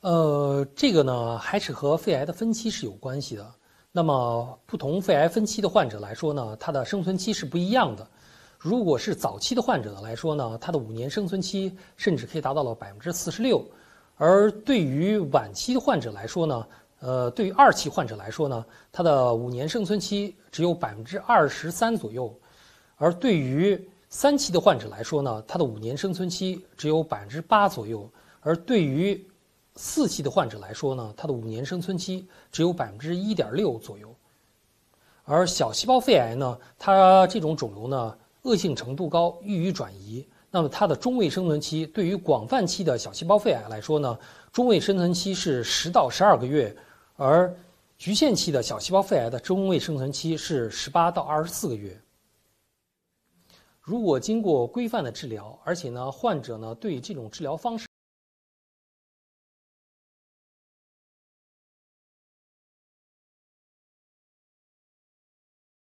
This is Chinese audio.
呃，这个呢，还是和肺癌的分期是有关系的。那么，不同肺癌分期的患者来说呢，它的生存期是不一样的。如果是早期的患者来说呢，他的五年生存期甚至可以达到了百分之四十六；而对于晚期的患者来说呢，呃，对于二期患者来说呢，他的五年生存期只有百分之二十三左右；而对于三期的患者来说呢，他的五年生存期只有百分之八左右；而对于四期的患者来说呢，他的五年生存期只有百分之一点六左右。而小细胞肺癌呢，它这种肿瘤呢，恶性程度高，易于转移。那么它的中位生存期，对于广泛期的小细胞肺癌来说呢，中位生存期是十到十二个月；而局限期的小细胞肺癌的中位生存期是十八到二十四个月。如果经过规范的治疗，而且呢，患者呢对这种治疗方式。